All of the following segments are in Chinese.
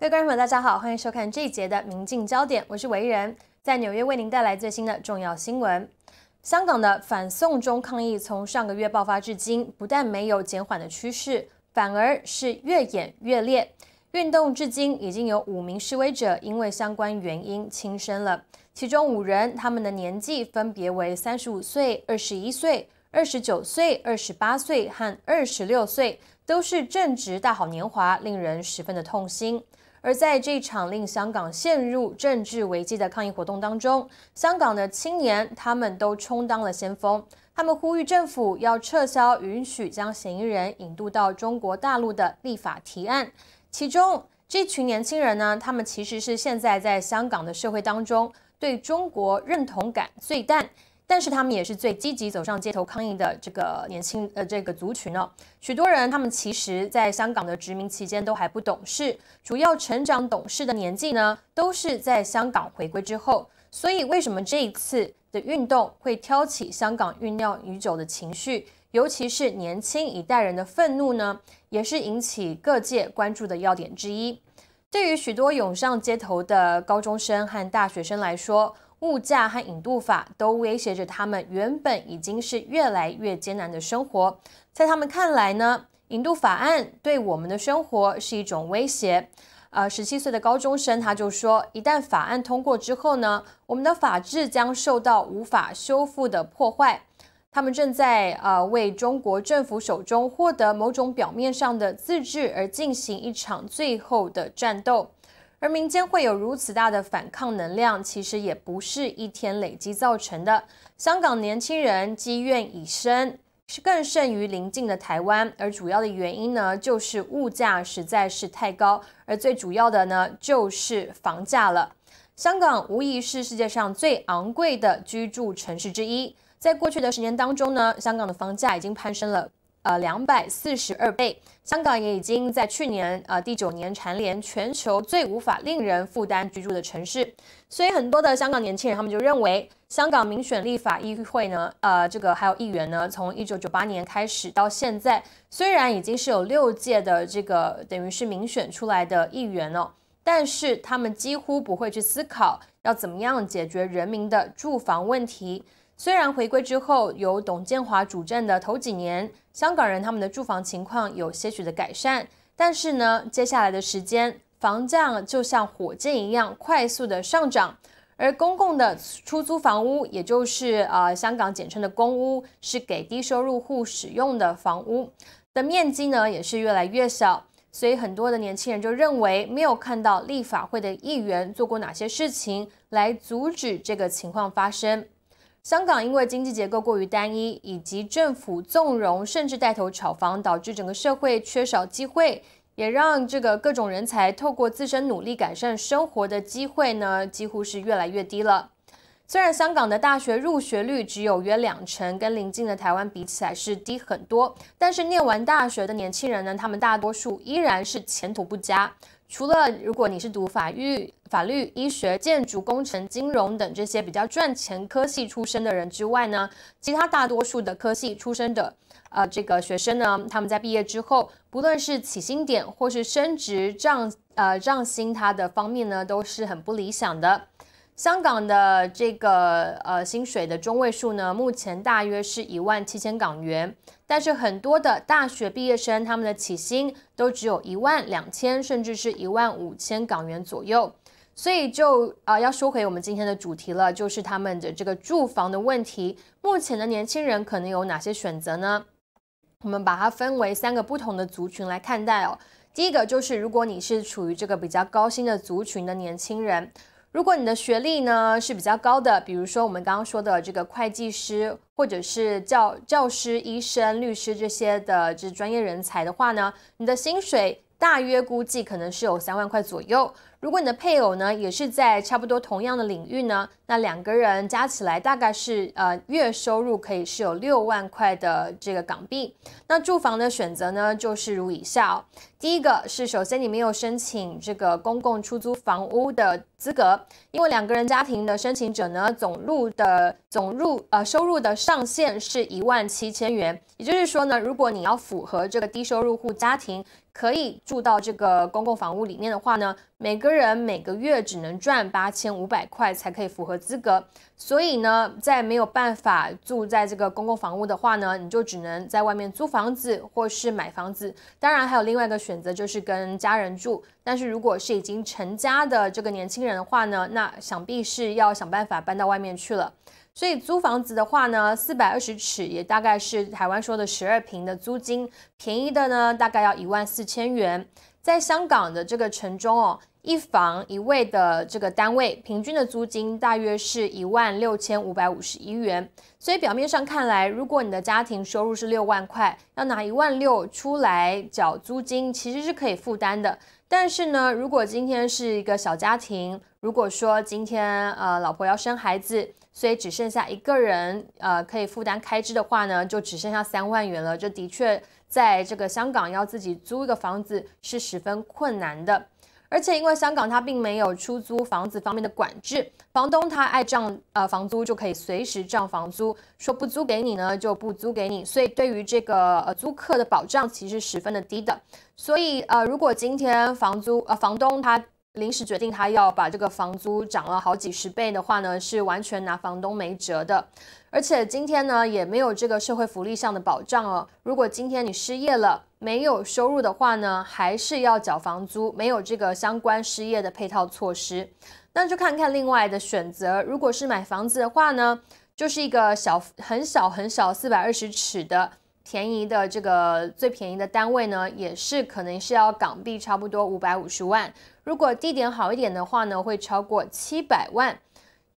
各位观众朋友，大家好，欢迎收看这一节的《明镜焦点》，我是维仁，在纽约为您带来最新的重要新闻。香港的反送中抗议从上个月爆发至今，不但没有减缓的趋势，反而是越演越烈。运动至今已经有五名示威者因为相关原因轻生了，其中五人他们的年纪分别为三十五岁、二十一岁、二十九岁、二十八岁和二十六岁，都是正值大好年华，令人十分的痛心。而在这场令香港陷入政治危机的抗议活动当中，香港的青年他们都充当了先锋，他们呼吁政府要撤销允许将嫌疑人引渡到中国大陆的立法提案。其中，这群年轻人呢，他们其实是现在在香港的社会当中对中国认同感最淡。但是他们也是最积极走上街头抗议的这个年轻呃这个族群哦。许多人他们其实在香港的殖民期间都还不懂事，主要成长懂事的年纪呢都是在香港回归之后，所以为什么这一次的运动会挑起香港酝酿已久的情绪，尤其是年轻一代人的愤怒呢？也是引起各界关注的要点之一。对于许多涌上街头的高中生和大学生来说，物价和引渡法都威胁着他们原本已经是越来越艰难的生活。在他们看来呢，引渡法案对我们的生活是一种威胁。呃，十七岁的高中生他就说，一旦法案通过之后呢，我们的法治将受到无法修复的破坏。他们正在呃为中国政府手中获得某种表面上的自治而进行一场最后的战斗。而民间会有如此大的反抗能量，其实也不是一天累积造成的。香港年轻人积怨已深，是更甚于邻近的台湾。而主要的原因呢，就是物价实在是太高，而最主要的呢，就是房价了。香港无疑是世界上最昂贵的居住城市之一。在过去的十年当中呢，香港的房价已经攀升了。呃，两百四十二倍，香港也已经在去年，呃，第九年蝉联全球最无法令人负担居住的城市。所以，很多的香港年轻人，他们就认为，香港民选立法议会呢，呃，这个还有议员呢，从一九九八年开始到现在，虽然已经是有六届的这个等于是民选出来的议员了，但是他们几乎不会去思考要怎么样解决人民的住房问题。虽然回归之后由董建华主政的头几年，香港人他们的住房情况有些许的改善，但是呢，接下来的时间房价就像火箭一样快速的上涨，而公共的出租房屋，也就是呃香港简称的公屋，是给低收入户使用的房屋的面积呢，也是越来越小，所以很多的年轻人就认为没有看到立法会的议员做过哪些事情来阻止这个情况发生。香港因为经济结构过于单一，以及政府纵容甚至带头炒房，导致整个社会缺少机会，也让这个各种人才透过自身努力改善生活的机会呢，几乎是越来越低了。虽然香港的大学入学率只有约两成，跟邻近的台湾比起来是低很多，但是念完大学的年轻人呢，他们大多数依然是前途不佳。除了如果你是读法律、法律、医学、建筑工程、金融等这些比较赚钱科系出身的人之外呢，其他大多数的科系出身的呃这个学生呢，他们在毕业之后，不论是起薪点或是升职涨呃涨薪他的方面呢，都是很不理想的。香港的这个呃薪水的中位数呢，目前大约是一万七千港元，但是很多的大学毕业生他们的起薪都只有一万两千，甚至是一万五千港元左右。所以就啊要说回我们今天的主题了，就是他们的这个住房的问题。目前的年轻人可能有哪些选择呢？我们把它分为三个不同的族群来看待哦。第一个就是如果你是处于这个比较高薪的族群的年轻人。如果你的学历呢是比较高的，比如说我们刚刚说的这个会计师，或者是教教师、医生、律师这些的这专业人才的话呢，你的薪水大约估计可能是有三万块左右。如果你的配偶呢也是在差不多同样的领域呢，那两个人加起来大概是呃月收入可以是有六万块的这个港币。那住房的选择呢就是如以下，第一个是首先你没有申请这个公共出租房屋的资格，因为两个人家庭的申请者呢总入的总入呃收入的上限是一万七千元，也就是说呢如果你要符合这个低收入户家庭。可以住到这个公共房屋里面的话呢，每个人每个月只能赚八千五百块才可以符合资格。所以呢，在没有办法住在这个公共房屋的话呢，你就只能在外面租房子或是买房子。当然，还有另外一个选择就是跟家人住。但是，如果是已经成家的这个年轻人的话呢，那想必是要想办法搬到外面去了。所以租房子的话呢，四百二十尺也大概是台湾说的十二平的租金，便宜的呢大概要一万四千元。在香港的这个城中哦，一房一卫的这个单位，平均的租金大约是一万六千五百五十一元。所以表面上看来，如果你的家庭收入是六万块，要拿一万六出来缴租金，其实是可以负担的。但是呢，如果今天是一个小家庭，如果说今天呃老婆要生孩子，所以只剩下一个人，呃，可以负担开支的话呢，就只剩下三万元了。这的确在这个香港要自己租一个房子是十分困难的。而且因为香港它并没有出租房子方面的管制，房东他爱涨呃房租就可以随时涨房租，说不租给你呢就不租给你。所以对于这个呃租客的保障其实十分的低的。所以呃如果今天房租呃房东他临时决定他要把这个房租涨了好几十倍的话呢，是完全拿房东没辙的。而且今天呢，也没有这个社会福利上的保障哦。如果今天你失业了，没有收入的话呢，还是要缴房租，没有这个相关失业的配套措施。那就看看另外的选择。如果是买房子的话呢，就是一个小很小很小四百二十尺的。便宜的这个最便宜的单位呢，也是可能是要港币差不多五百五十万。如果地点好一点的话呢，会超过七百万。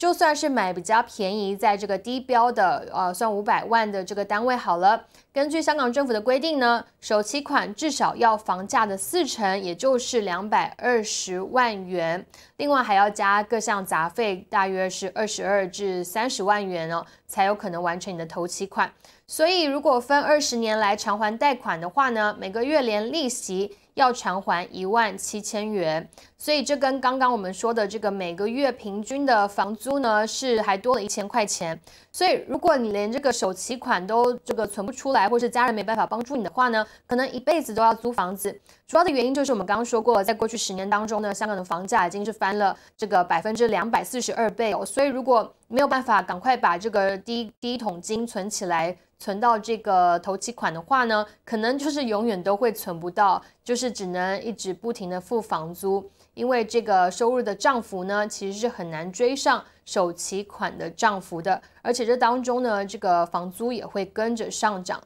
就算是买比较便宜，在这个低标的，呃，算五百万的这个单位好了。根据香港政府的规定呢，首期款至少要房价的四成，也就是两百二十万元，另外还要加各项杂费，大约是二十二至三十万元哦，才有可能完成你的头期款。所以，如果分二十年来偿还贷款的话呢，每个月连利息要偿还一万七千元。所以这跟刚刚我们说的这个每个月平均的房租呢，是还多了一千块钱。所以如果你连这个首期款都这个存不出来，或是家人没办法帮助你的话呢，可能一辈子都要租房子。主要的原因就是我们刚刚说过，在过去十年当中呢，香港的房价已经是翻了这个百分之两百四十二倍。所以如果没有办法赶快把这个第一第一桶金存起来，存到这个投期款的话呢，可能就是永远都会存不到，就是只能一直不停的付房租。因为这个收入的涨幅呢，其实是很难追上首期款的涨幅的，而且这当中呢，这个房租也会跟着上涨。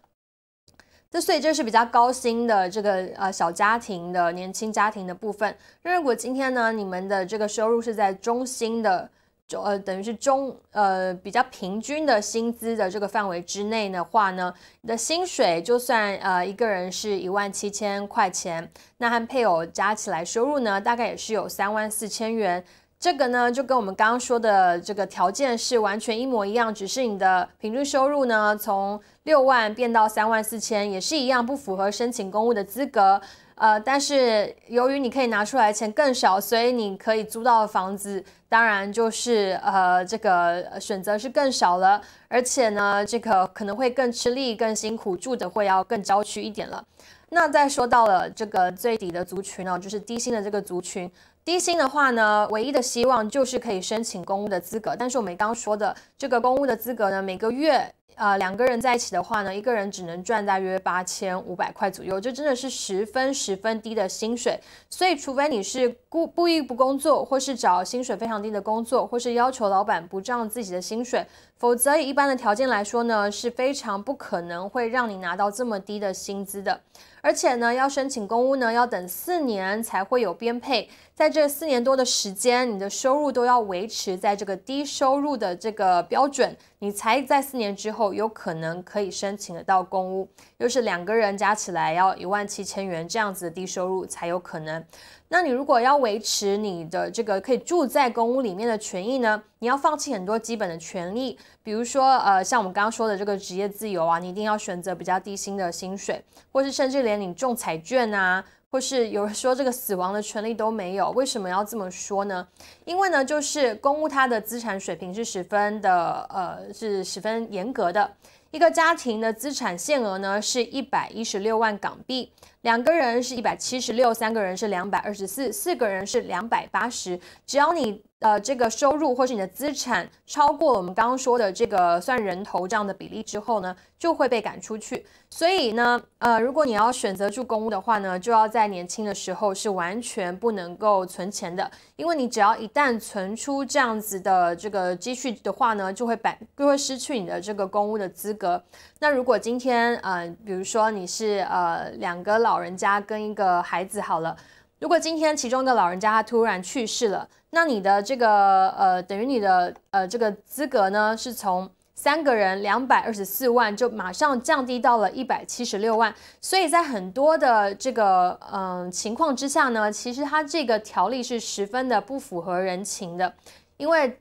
那所以这是比较高薪的这个呃小家庭的年轻家庭的部分。如果今天呢，你们的这个收入是在中薪的。就呃，等于是中呃比较平均的薪资的这个范围之内的话呢，你的薪水就算呃一个人是一万七千块钱，那和配偶加起来收入呢，大概也是有三万四千元。这个呢，就跟我们刚刚说的这个条件是完全一模一样，只是你的平均收入呢从六万变到三万四千，也是一样不符合申请公务的资格。呃，但是由于你可以拿出来钱更少，所以你可以租到的房子，当然就是呃这个选择是更少了，而且呢，这个可能会更吃力、更辛苦，住的会要更郊区一点了。那再说到了这个最底的族群呢，就是低薪的这个族群。低薪的话呢，唯一的希望就是可以申请公务的资格，但是我们刚刚说的这个公务的资格呢，每个月。呃，两个人在一起的话呢，一个人只能赚大约八千五百块左右，就真的是十分十分低的薪水。所以，除非你是故故意不工作，或是找薪水非常低的工作，或是要求老板不涨自己的薪水，否则以一般的条件来说呢，是非常不可能会让你拿到这么低的薪资的。而且呢，要申请公屋呢，要等四年才会有编配。在这四年多的时间，你的收入都要维持在这个低收入的这个标准，你才在四年之后有可能可以申请得到公屋。又是两个人加起来要一万七千元这样子的低收入才有可能。那你如果要维持你的这个可以住在公屋里面的权益呢，你要放弃很多基本的权利，比如说呃像我们刚刚说的这个职业自由啊，你一定要选择比较低薪的薪水，或是甚至连你中彩券啊，或是有人说这个死亡的权利都没有，为什么要这么说呢？因为呢就是公屋它的资产水平是十分的呃是十分严格的，一个家庭的资产限额呢是一百一十六万港币。两个人是一百七十六，三个人是两百二十四，四个人是两百八十。只要你呃这个收入或是你的资产超过我们刚刚说的这个算人头这样的比例之后呢，就会被赶出去。所以呢，呃，如果你要选择住公屋的话呢，就要在年轻的时候是完全不能够存钱的，因为你只要一旦存出这样子的这个积蓄的话呢，就会百，就会失去你的这个公屋的资格。那如果今天呃，比如说你是呃两个老。老人家跟一个孩子好了，如果今天其中的老人家他突然去世了，那你的这个呃，等于你的呃这个资格呢，是从三个人两百二十四万就马上降低到了一百七十六万，所以在很多的这个嗯情况之下呢，其实他这个条例是十分的不符合人情的，因为。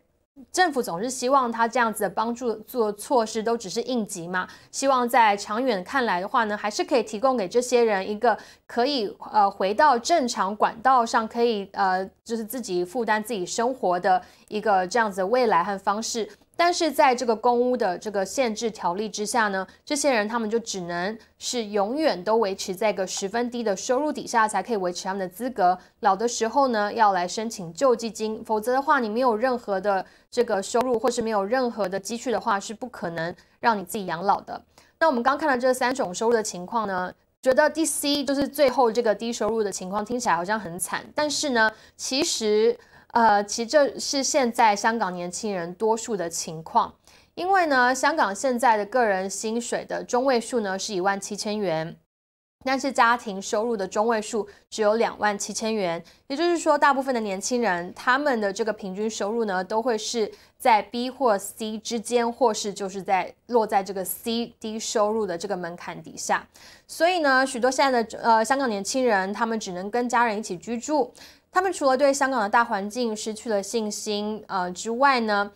政府总是希望他这样子的帮助做措施都只是应急嘛，希望在长远看来的话呢，还是可以提供给这些人一个可以呃回到正常管道上，可以呃就是自己负担自己生活的一个这样子的未来和方式。但是在这个公屋的这个限制条例之下呢，这些人他们就只能是永远都维持在一个十分低的收入底下，才可以维持他们的资格。老的时候呢，要来申请救济金，否则的话，你没有任何的这个收入，或是没有任何的积蓄的话，是不可能让你自己养老的。那我们刚看到这三种收入的情况呢，觉得 D C 就是最后这个低收入的情况，听起来好像很惨，但是呢，其实。呃，其实这是现在香港年轻人多数的情况，因为呢，香港现在的个人薪水的中位数呢是一万七千元，但是家庭收入的中位数只有两万七千元，也就是说，大部分的年轻人他们的这个平均收入呢都会是在 B 或 C 之间，或是就是在落在这个 C 低收入的这个门槛底下，所以呢，许多现在的呃香港年轻人他们只能跟家人一起居住。他们除了对香港的大环境失去了信心呃之外呢，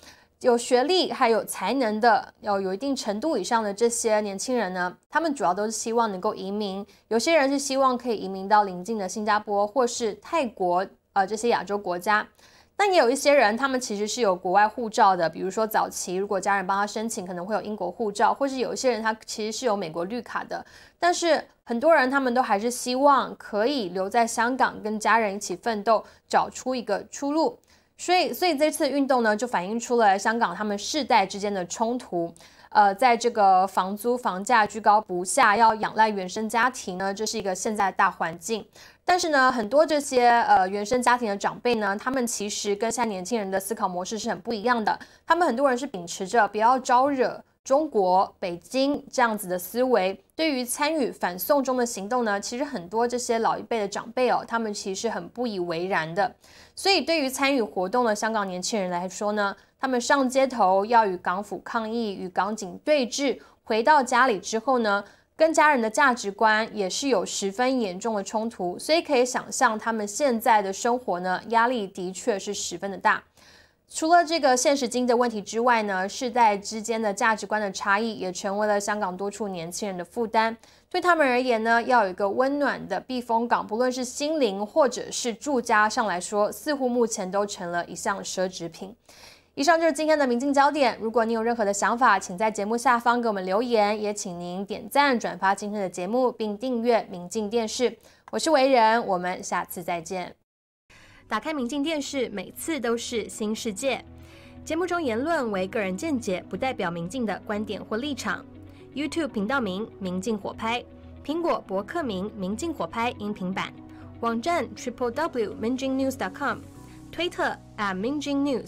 有学历还有才能的，要有一定程度以上的这些年轻人呢，他们主要都是希望能够移民，有些人是希望可以移民到邻近的新加坡或是泰国啊这些亚洲国家。那也有一些人，他们其实是有国外护照的，比如说早期如果家人帮他申请，可能会有英国护照，或是有一些人他其实是有美国绿卡的。但是很多人他们都还是希望可以留在香港，跟家人一起奋斗，找出一个出路。所以，所以这次运动呢，就反映出了香港他们世代之间的冲突。呃，在这个房租房价居高不下，要仰赖原生家庭呢，这是一个现在大环境。但是呢，很多这些呃原生家庭的长辈呢，他们其实跟现在年轻人的思考模式是很不一样的。他们很多人是秉持着不要招惹中国、北京这样子的思维。对于参与反送中的行动呢，其实很多这些老一辈的长辈哦，他们其实很不以为然的。所以对于参与活动的香港年轻人来说呢，他们上街头要与港府抗议、与港警对峙，回到家里之后呢？跟家人的价值观也是有十分严重的冲突，所以可以想象他们现在的生活呢，压力的确是十分的大。除了这个现实经济问题之外呢，世代之间的价值观的差异也成为了香港多处年轻人的负担。对他们而言呢，要有一个温暖的避风港，不论是心灵或者是住家上来说，似乎目前都成了一项奢侈品。以上就是今天的《明镜焦点》。如果你有任何的想法，请在节目下方给我们留言，也请您点赞、转发今天的节目，并订阅《明镜电视》。我是维仁，我们下次再见。打开《明镜电视》，每次都是新世界。节目中言论为个人见解，不代表《明镜》的观点或立场。YouTube 频道名：明镜火拍；苹果博客名：明镜火拍音频版；网站：triple w. mingjingnews.com；推特：@mingjingnews。